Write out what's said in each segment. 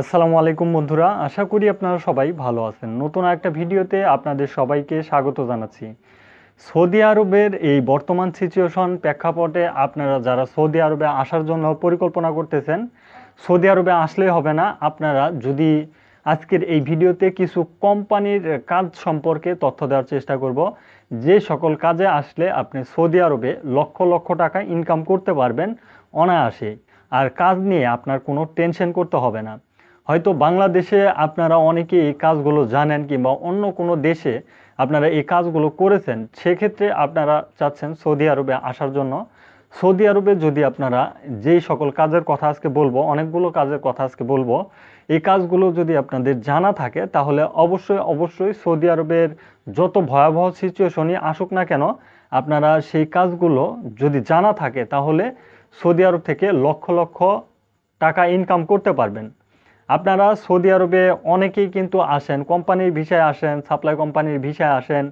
আসসালামু আলাইকুম বন্ধুরা আশা করি আপনারা সবাই ভালো আছেন নতুন একটা ভিডিওতে আপনাদের সবাইকে স্বাগত জানাচ্ছি সৌদি আরবের এই বর্তমান সিচুয়েশন প্রেক্ষাপটে আপনারা যারা সৌদি আরবে আসার জন্য পরিকল্পনা করতেছেন সৌদি আরবে আসলে হবে না আপনারা যদি আজকের এই ভিডিওতে কিছু কোম্পানির কাজ সম্পর্কে তথ্য দেওয়ার চেষ্টা করব যে সকল কাজে আসলে আপনি সৌদি আরবে লক্ষ লক্ষ টাকা ইনকাম করতে পারবেন অনায়াসে আর কাজ নিয়ে আপনার কোনো টেনশন করতে হবে না হয়তো বাংলাদেশে আপনারা অনেকে এই কাজগুলো জানেন কিংবা অন্য কোনো দেশে আপনারা এই কাজগুলো করেছেন সেক্ষেত্রে আপনারা চাচ্ছেন সৌদি আরবে আসার জন্য সৌদি আরবে যদি আপনারা যেই সকল কাজের কথা আজকে বলবো অনেকগুলো কাজের কথা আজকে বলবো এই কাজগুলো যদি আপনাদের জানা থাকে তাহলে অবশ্যই অবশ্যই সৌদি আরবের যত ভয়াবহ সিচুয়েশনই আসুক না কেন আপনারা সেই কাজগুলো যদি জানা থাকে তাহলে সৌদি আরব থেকে লক্ষ লক্ষ টাকা ইনকাম করতে পারবেন আপনারা সৌদি আরবে অনেকেই কিন্তু আসেন কোম্পানির ভিসায় আসেন সাপ্লাই কোম্পানির ভিসায় আসেন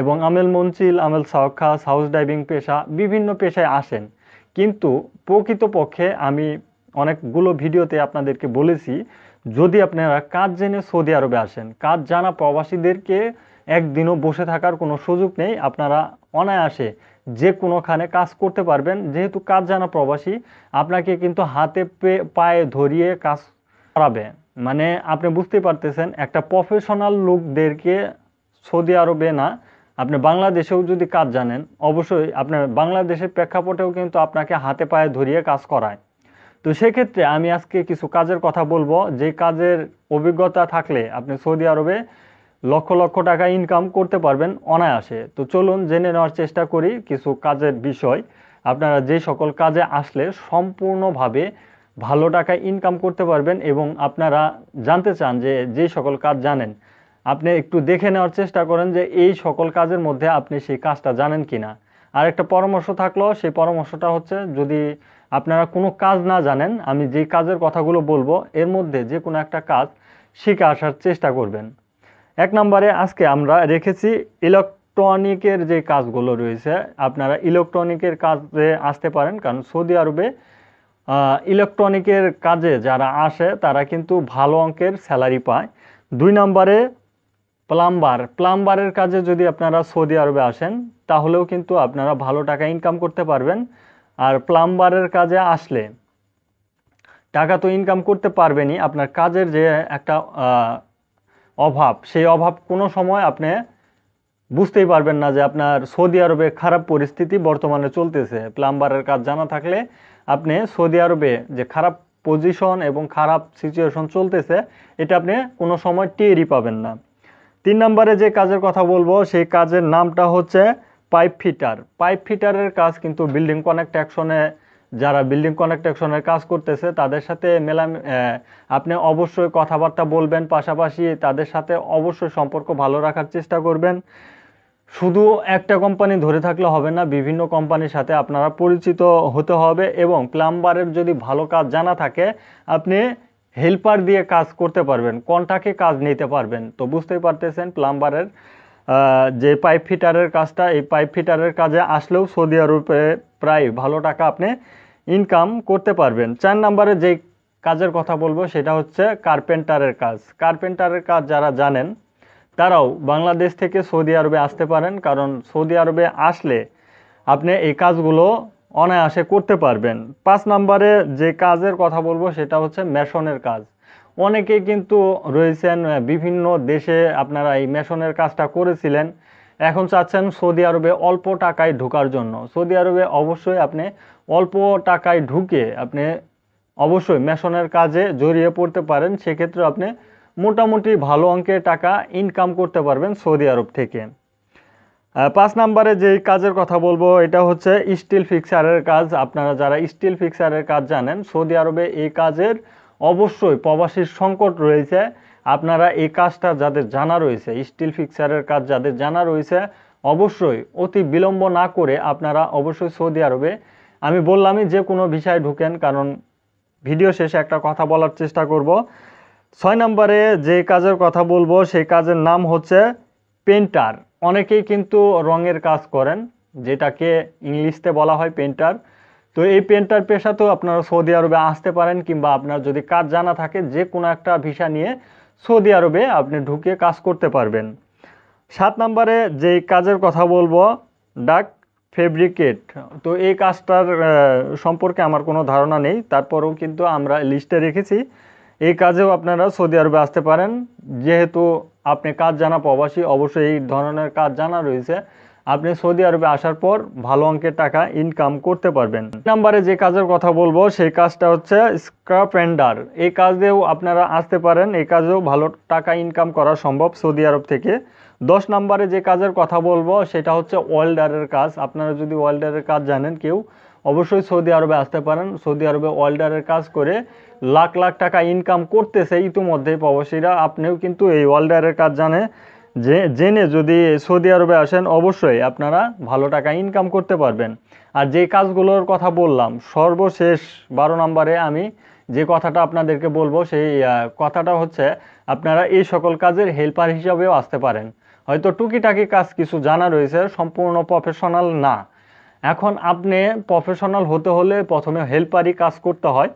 এবং আমেল মঞ্চিল আমেল সাওখাস হাউস ড্রাইভিং পেশা বিভিন্ন পেশায় আসেন কিন্তু প্রকৃতপক্ষে আমি অনেকগুলো ভিডিওতে আপনাদেরকে বলেছি যদি আপনারা কাজ জেনে সৌদি আরবে আসেন কাজ জানা প্রবাসীদেরকে একদিনও বসে থাকার কোনো সুযোগ নেই আপনারা অনায়াসে যে কোনোখানে কাজ করতে পারবেন যেহেতু কাজ জানা প্রবাসী আপনাকে কিন্তু হাতে পায়ে ধরিয়ে কাজ হারাবে মানে আপনি বুঝতে পারতেছেন একটা প্রফেশনাল লোকদেরকে সৌদি আরবে না আপনি বাংলাদেশেও যদি কাজ জানেন অবশ্যই আপনার বাংলাদেশের প্রেক্ষাপটেও কিন্তু আপনাকে হাতে পায়ে ধরিয়ে কাজ করায় তো সেক্ষেত্রে আমি আজকে কিছু কাজের কথা বলবো যে কাজের অভিজ্ঞতা থাকলে আপনি সৌদি আরবে লক্ষ লক্ষ টাকা ইনকাম করতে পারবেন অনায়াসে তো চলুন জেনে নেওয়ার চেষ্টা করি কিছু কাজের বিষয় আপনারা যে সকল কাজে আসলে সম্পূর্ণভাবে ভালো টাকা ইনকাম করতে পারবেন এবং আপনারা জানতে চান যে যে সকল কাজ জানেন আপনি একটু দেখে নেওয়ার চেষ্টা করেন যে এই সকল কাজের মধ্যে আপনি সেই কাজটা জানেন কি না আর একটা পরামর্শ থাকলো সেই পরামর্শটা হচ্ছে যদি আপনারা কোনো কাজ না জানেন আমি যে কাজের কথাগুলো বলবো এর মধ্যে যে কোনো একটা কাজ শিখে আসার চেষ্টা করবেন এক নম্বরে আজকে আমরা রেখেছি ইলেকট্রনিকের যে কাজগুলো রয়েছে আপনারা ইলেকট্রনিকের কাজে আসতে পারেন কারণ সৌদি আরবে ইলেকট্রনিকের কাজে যারা আসে তারা কিন্তু ভালো অঙ্কের স্যালারি পায় দুই নম্বরে প্লাম্বার প্লাম্বারের কাজে যদি আপনারা সৌদি আরবে আসেন তাহলেও কিন্তু আপনারা ভালো টাকা ইনকাম করতে পারবেন আর প্লাম্বারের কাজে আসলে টাকা তো ইনকাম করতে পারবেনই আপনার কাজের যে একটা অভাব সেই অভাব কোনো সময় আপনি বুঝতেই পারবেন না যে আপনার সৌদি আরবে খারাপ পরিস্থিতি বর্তমানে চলতেছে প্লাম্বারের কাজ জানা থাকলে আপনি সৌদি আরবে যে খারাপ পজিশন এবং খারাপ সিচুয়েশন চলতেছে এটা আপনি কোনো সময় টেরই পাবেন না তিন নম্বরে যে কাজের কথা বলবো সেই কাজের নামটা হচ্ছে পাইপ ফিটার পাইপ ফিটারের কাজ কিন্তু বিল্ডিং অ্যাকশনে যারা বিল্ডিং কনেকট্রাকশনের কাজ করতেছে তাদের সাথে মেলাম আপনি অবশ্যই কথাবার্তা বলবেন পাশাপাশি তাদের সাথে অবশ্যই সম্পর্ক ভালো রাখার চেষ্টা করবেন শুধু একটা কোম্পানি ধরে থাকলে হবে না বিভিন্ন কোম্পানির সাথে আপনারা পরিচিত হতে হবে এবং প্লাম্বারের যদি ভালো কাজ জানা থাকে আপনি হেল্পার দিয়ে কাজ করতে পারবেন কন্টাকে কাজ নিতে পারবেন তো বুঝতেই পারতেছেন প্লাম্বারের যে পাইপ ফিটারের কাজটা এই পাইপ ফিটারের কাজে আসলেও সৌদি আরবে প্রায় ভালো টাকা আপনি ইনকাম করতে পারবেন চার নম্বরে যে কাজের কথা বলবো সেটা হচ্ছে কার্পেন্টারের কাজ কার্পেন্টারের কাজ যারা জানেন তারাও বাংলাদেশ থেকে সৌদি আরবে আসতে পারেন কারণ সৌদি আরবে আসলে আপনি এই কাজগুলো অনায়াসে করতে পারবেন পাঁচ নম্বরে যে কাজের কথা বলবো সেটা হচ্ছে মেশনের কাজ অনেকেই কিন্তু রয়েছেন বিভিন্ন দেশে আপনারা এই মেশনের কাজটা করেছিলেন এখন চাচ্ছেন সৌদি আরবে অল্প টাকায় ঢোকার জন্য সৌদি আরবে অবশ্যই আপনি অল্প টাকায় ঢুকে আপনি অবশ্যই মেশনের কাজে জড়িয়ে পড়তে পারেন সেক্ষেত্রে আপনি মোটামুটি ভালো অঙ্কের টাকা ইনকাম করতে পারবেন সৌদি আরব থেকে পাঁচ নাম্বারে যেই কাজের কথা বলবো এটা হচ্ছে স্টিল ফিক্সারের কাজ আপনারা যারা স্টিল ফিক্সারের কাজ জানেন সৌদি আরবে এই কাজের অবশ্যই প্রবাসীর সংকট রয়েছে আপনারা এই কাজটা যাদের জানা রয়েছে স্টিল ফিক্সারের কাজ যাদের জানা রয়েছে অবশ্যই অতি বিলম্ব না করে আপনারা অবশ্যই সৌদি আরবে আমি বললামই যে কোনো বিষয় ঢুকেন কারণ ভিডিও শেষে একটা কথা বলার চেষ্টা করব ছয় নম্বরে যে কাজের কথা বলবো সেই কাজের নাম হচ্ছে পেন্টার অনেকেই কিন্তু রঙের কাজ করেন যেটাকে ইংলিশতে বলা হয় পেন্টার তো এই পেন্টার পেশাতেও আপনারা সৌদি আরবে আসতে পারেন কিংবা আপনার যদি কাজ জানা থাকে যে কোনো একটা ভিসা নিয়ে সৌদি আরবে আপনি ঢুকে কাজ করতে পারবেন সাত নম্বরে যে কাজের কথা বলবো ডাক ফেব্রিকেট তো এই কাজটার সম্পর্কে আমার কোনো ধারণা নেই তারপরেও কিন্তু আমরা লিস্টে রেখেছি এই কাজেও আপনারা সৌদি আরবে আসতে পারেন যেহেতু আপনি কাজ জানা প্রবাসী অবশ্যই এই ধরনের কাজ জানা রয়েছে আপনি সৌদি আরবে আসার পর ভালো অঙ্কের টাকা ইনকাম করতে পারবেন নাম্বারে যে কাজের কথা বলবো সেই কাজটা হচ্ছে স্ক্রাপেন্ডার রেন্ডার এই কাজেও আপনারা আসতে পারেন এই কাজেও ভালো টাকা ইনকাম করা সম্ভব সৌদি আরব থেকে দশ নাম্বারে যে কাজের কথা বলবো সেটা হচ্ছে ওয়েল্ডারের কাজ আপনারা যদি ওয়েল্ডারের কাজ জানেন কেউ অবশ্যই সৌদি আরবে আসতে পারেন সৌদি আরবে ওয়েল্ডারের কাজ করে লাখ লাখ টাকা ইনকাম করতেছে ইতিমধ্যেই প্রবাসীরা আপনিও কিন্তু এই ওয়েল্ডারের কাজ জানে যে জেনে যদি সৌদি আরবে আসেন অবশ্যই আপনারা ভালো টাকা ইনকাম করতে পারবেন আর যে কাজগুলোর কথা বললাম সর্বশেষ বারো নম্বরে আমি যে কথাটা আপনাদেরকে বলবো সেই কথাটা হচ্ছে আপনারা এই সকল কাজের হেল্পার হিসাবেও আসতে পারেন হয়তো টুকিটাকি কাজ কিছু জানা রয়েছে সম্পূর্ণ প্রফেশনাল না এখন আপনি প্রফেশনাল হতে হলে প্রথমে হেল্পারই কাজ করতে হয়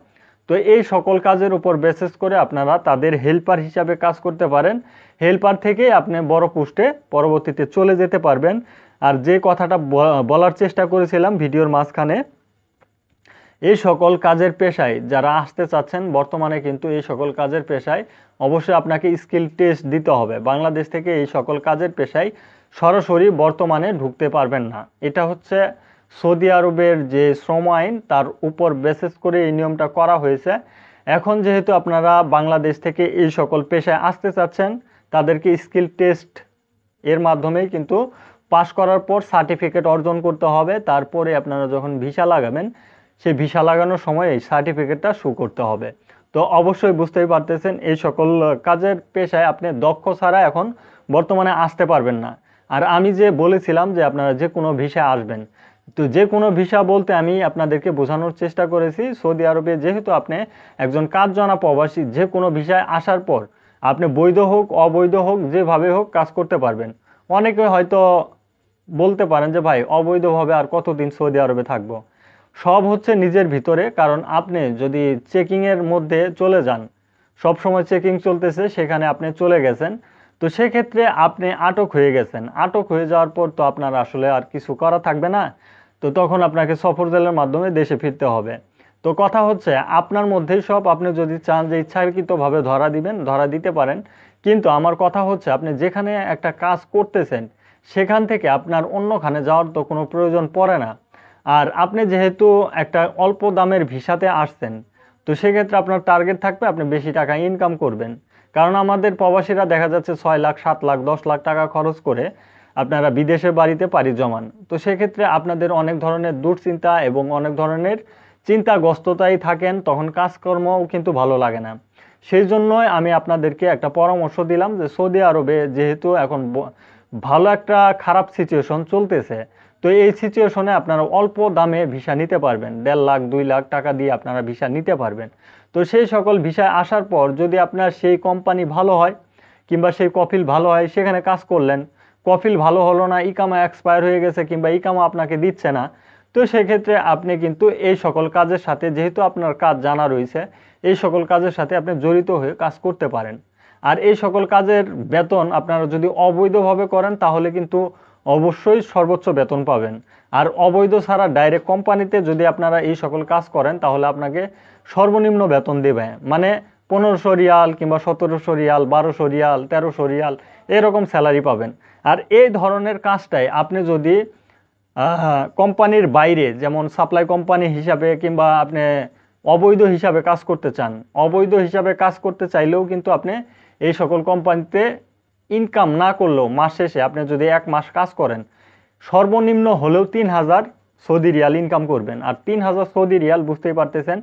তো এই সকল কাজের উপর বেসেস করে আপনারা তাদের হেল্পার হিসাবে কাজ করতে পারেন হেল্পার থেকে আপনি বড় পোস্টে পরবর্তীতে চলে যেতে পারবেন আর যে কথাটা বলার চেষ্টা করেছিলাম ভিডিওর মাঝখানে এই সকল কাজের পেশায় যারা আসতে চাচ্ছেন বর্তমানে কিন্তু এই সকল কাজের পেশায় অবশ্যই আপনাকে স্কিল টেস্ট দিতে হবে বাংলাদেশ থেকে এই সকল কাজের পেশায় সরাসরি বর্তমানে ঢুকতে পারবেন না এটা হচ্ছে সৌদি আরবের যে শ্রম আইন তার উপর বেসেস করে এই নিয়মটা করা হয়েছে এখন যেহেতু আপনারা বাংলাদেশ থেকে এই সকল পেশায় আসতে চাচ্ছেন তাদেরকে স্কিল টেস্ট এর মাধ্যমেই কিন্তু পাশ করার পর সার্টিফিকেট অর্জন করতে হবে তারপরে আপনারা যখন ভিসা লাগাবেন সেই ভিসা লাগানোর সময় এই সার্টিফিকেটটা শু করতে হবে তো অবশ্যই বুঝতেই পারতেছেন এই সকল কাজের পেশায় আপনি দক্ষ ছাড়া এখন বর্তমানে আসতে পারবেন না আর আমি যে বলেছিলাম যে আপনারা যে কোনো ভিসায় আসবেন তো যে কোনো ভিসা বলতে আমি আপনাদেরকে বোঝানোর চেষ্টা করেছি সৌদি আরবে যেহেতু আপনি একজন কাজ জানা প্রবাসী যে কোনো ভিসায় আসার পর আপনি বৈধ হোক অবৈধ হোক যেভাবে হোক কাজ করতে পারবেন অনেকে হয়তো বলতে পারেন যে ভাই অবৈধভাবে আর কতদিন সৌদি আরবে থাকবো সব হচ্ছে নিজের ভিতরে কারণ আপনি যদি চেকিংয়ের মধ্যে চলে যান সব সময় চেকিং চলতেছে সেখানে আপনি চলে গেছেন তো সেক্ষেত্রে আপনি আটক হয়ে গেছেন আটক হয়ে যাওয়ার পর তো আপনার আসলে আর কিছু করা থাকবে না তো তখন আপনাকে সফর জেলের মাধ্যমে দেশে ফিরতে হবে তো কথা হচ্ছে আপনার মধ্যেই সব আপনি যদি চান যে ইচ্ছাকৃতভাবে ধরা দিবেন ধরা দিতে পারেন কিন্তু আমার কথা হচ্ছে আপনি যেখানে একটা কাজ করতেছেন সেখান থেকে আপনার অন্যখানে যাওয়ার তো কোনো প্রয়োজন পড়ে না আর আপনি যেহেতু একটা অল্প দামের ভিসাতে আসছেন তো সেক্ষেত্রে আপনার টার্গেট থাকবে আপনি বেশি টাকা ইনকাম করবেন কারণ আমাদের প্রবাসীরা দেখা যাচ্ছে ছয় লাখ সাত লাখ দশ লাখ টাকা খরচ করে আপনারা বিদেশের বাড়িতে পাড়ি জমান তো সেক্ষেত্রে আপনাদের অনেক ধরনের দুশ্চিন্তা এবং অনেক ধরনের চিন্তাগ্রস্ততাই থাকেন তখন কাজকর্মও কিন্তু ভালো লাগে না সেই জন্যই আমি আপনাদেরকে একটা পরামর্শ দিলাম যে সৌদি আরবে যেহেতু এখন ভালো একটা খারাপ সিচুয়েশন চলতেছে তো এই সিচুয়েশনে আপনারা অল্প দামে ভিসা নিতে পারবেন দেড় লাখ দুই লাখ টাকা দিয়ে আপনারা ভিসা নিতে পারবেন তো সেই সকল ভিসায় আসার পর যদি আপনার সেই কোম্পানি ভালো হয় কিংবা সেই কফিল ভালো হয় সেখানে কাজ করলেন কফিল ভালো হলো না ইকামা এক্সপায়ার হয়ে গেছে কিংবা ইকামা আপনাকে দিচ্ছে না তো সেক্ষেত্রে আপনি কিন্তু এই সকল কাজের সাথে যেহেতু আপনার কাজ জানা রয়েছে এই সকল কাজের সাথে আপনি জড়িত হয়ে কাজ করতে পারেন আর এই সকল কাজের বেতন আপনারা যদি অবৈধভাবে করেন তাহলে কিন্তু অবশ্যই সর্বোচ্চ বেতন পাবেন আর অবৈধ ছাড়া ডাইরেক্ট কোম্পানিতে যদি আপনারা এই সকল কাজ করেন তাহলে আপনাকে সর্বনিম্ন বেতন দেবে মানে পনেরোশো রিয়াল কিংবা সতেরোশো রিয়াল বারোশো রিয়াল তেরোশো রিয়াল এরকম স্যালারি পাবেন আর এই ধরনের কাজটাই আপনি যদি কোম্পানির বাইরে যেমন সাপ্লাই কোম্পানি হিসাবে কিংবা আপনি অবৈধ হিসাবে কাজ করতে চান অবৈধ হিসাবে কাজ করতে চাইলেও কিন্তু আপনি এই সকল কোম্পানিতে ইনকাম না করলেও মাস শেষে আপনি যদি এক মাস কাজ করেন সর্বনিম্ন হলেও তিন হাজার সৌদি রিয়াল ইনকাম করবেন আর তিন হাজার সৌদি রিয়াল বুঝতেই পারতেছেন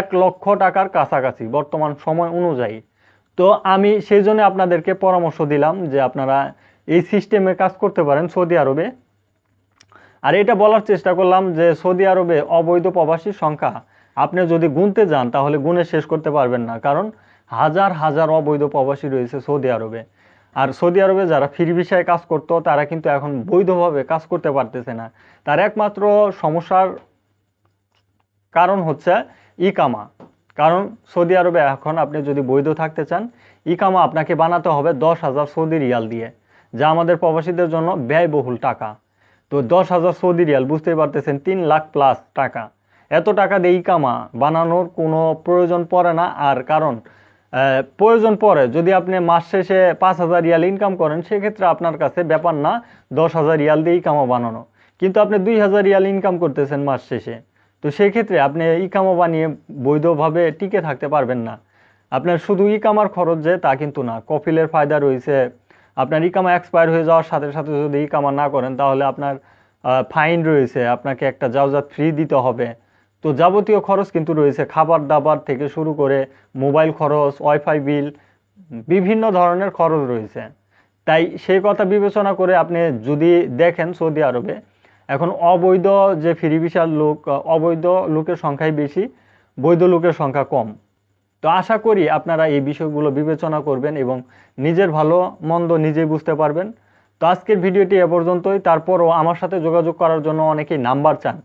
এক লক্ষ টাকার কাছাকাছি বর্তমান সময় অনুযায়ী তো আমি সেই জন্য আপনাদেরকে পরামর্শ দিলাম যে আপনারা এই সিস্টেমে কাজ করতে পারেন সৌদি আরবে আর এটা বলার চেষ্টা করলাম যে সৌদি আরবে অবৈধ প্রবাসীর সংখ্যা আপনি যদি গুনতে যান তাহলে গুনে শেষ করতে পারবেন না কারণ হাজার হাজার অবৈধ প্রবাসী রয়েছে সৌদি আরবে আর সৌদি আরবে যারা ফ্রি ভিসায় কাজ করতো তারা কিন্তু এখন বৈধভাবে কাজ করতে পারতেছে না তার একমাত্র সমস্যার কারণ হচ্ছে ইকামা কারণ সৌদি আরবে এখন আপনি যদি বৈধ থাকতে চান ইকামা আপনাকে বানাতে হবে দশ হাজার সৌদি রিয়াল দিয়ে যা আমাদের প্রবাসীদের জন্য ব্যয়বহুল টাকা তো দশ হাজার সৌদি রিয়াল বুঝতেই পারতেছেন তিন লাখ প্লাস টাকা এত টাকা দিয়ে ইকামা বানানোর কোনো প্রয়োজন পড়ে না আর কারণ প্রয়োজন পড়ে যদি আপনি মাস শেষে পাঁচ হাজার রিয়াল ইনকাম করেন সেক্ষেত্রে আপনার কাছে ব্যাপার না দশ হাজার রিয়াল দিয়ে ইকামা বানানো কিন্তু আপনি দুই হাজার রিয়াল ইনকাম করতেছেন মাস শেষে তো সেক্ষেত্রে আপনি ইকামা বানিয়ে বৈধভাবে টিকে থাকতে পারবেন না আপনার শুধু ইকামার খরচ যে তা কিন্তু না কফিলের ফায়দা রয়েছে আপনার ইকামা এক্সপায়ার হয়ে যাওয়ার সাথে সাথে যদি ইকামা না করেন তাহলে আপনার ফাইন রয়েছে আপনাকে একটা যাওজাত ফ্রি দিতে হবে তো যাবতীয় খরচ কিন্তু রয়েছে খাবার দাবার থেকে শুরু করে মোবাইল খরচ ওয়াইফাই বিল বিভিন্ন ধরনের খরচ রয়েছে তাই সেই কথা বিবেচনা করে আপনি যদি দেখেন সৌদি আরবে এখন অবৈধ যে ফ্রি বিশাল লোক অবৈধ লোকের সংখ্যাই বেশি বৈধ লোকের সংখ্যা কম তো আশা করি আপনারা এই বিষয়গুলো বিবেচনা করবেন এবং নিজের ভালো মন্দ নিজেই বুঝতে পারবেন তো আজকের ভিডিওটি এ পর্যন্তই তারপরও আমার সাথে যোগাযোগ করার জন্য অনেকেই নাম্বার চান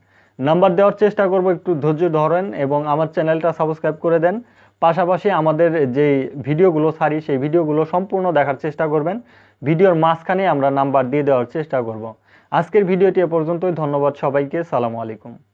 নাম্বার দেওয়ার চেষ্টা করব একটু ধৈর্য ধরেন এবং আমার চ্যানেলটা সাবস্ক্রাইব করে দেন পাশাপাশি আমাদের যে ভিডিওগুলো সারি সেই ভিডিওগুলো সম্পূর্ণ দেখার চেষ্টা করবেন ভিডিওর মাঝখানে আমরা নাম্বার দিয়ে দেওয়ার চেষ্টা করব আজকের ভিডিওটি এ পর্যন্তই ধন্যবাদ সবাইকে সালামু আলাইকুম